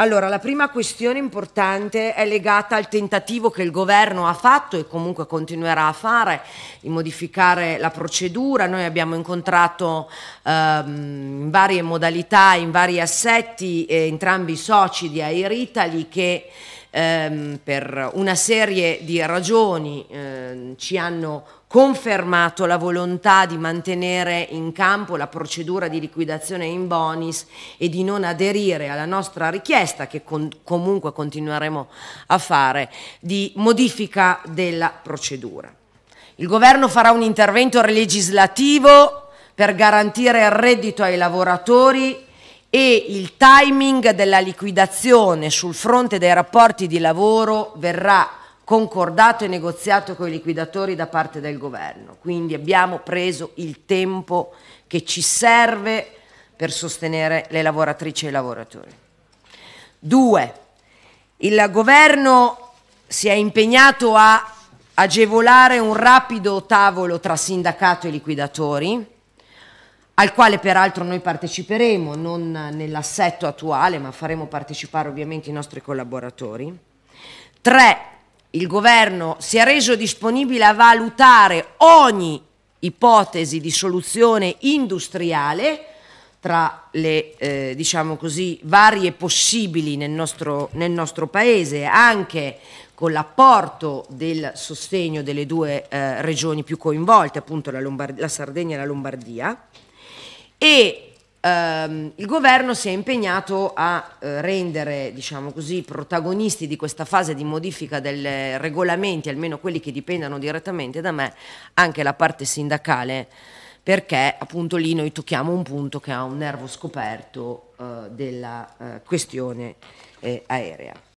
Allora, la prima questione importante è legata al tentativo che il governo ha fatto e comunque continuerà a fare di modificare la procedura. Noi abbiamo incontrato ehm, in varie modalità, in vari assetti, eh, entrambi i soci di Air Italy che ehm, per una serie di ragioni ehm, ci hanno confermato la volontà di mantenere in campo la procedura di liquidazione in bonis e di non aderire alla nostra richiesta, che con, comunque continueremo a fare, di modifica della procedura. Il governo farà un intervento legislativo per garantire il reddito ai lavoratori e il timing della liquidazione sul fronte dei rapporti di lavoro verrà concordato e negoziato con i liquidatori da parte del governo. Quindi abbiamo preso il tempo che ci serve per sostenere le lavoratrici e i lavoratori. Due, il governo si è impegnato a agevolare un rapido tavolo tra sindacato e liquidatori al quale peraltro noi parteciperemo, non nell'assetto attuale, ma faremo partecipare ovviamente i nostri collaboratori. Tre, il governo si è reso disponibile a valutare ogni ipotesi di soluzione industriale tra le eh, diciamo così, varie possibili nel nostro, nel nostro paese, anche con l'apporto del sostegno delle due eh, regioni più coinvolte, appunto la, la Sardegna e la Lombardia e ehm, il governo si è impegnato a eh, rendere, diciamo così, protagonisti di questa fase di modifica dei regolamenti, almeno quelli che dipendano direttamente da me, anche la parte sindacale perché appunto lì noi tocchiamo un punto che ha un nervo scoperto eh, della eh, questione eh, aerea.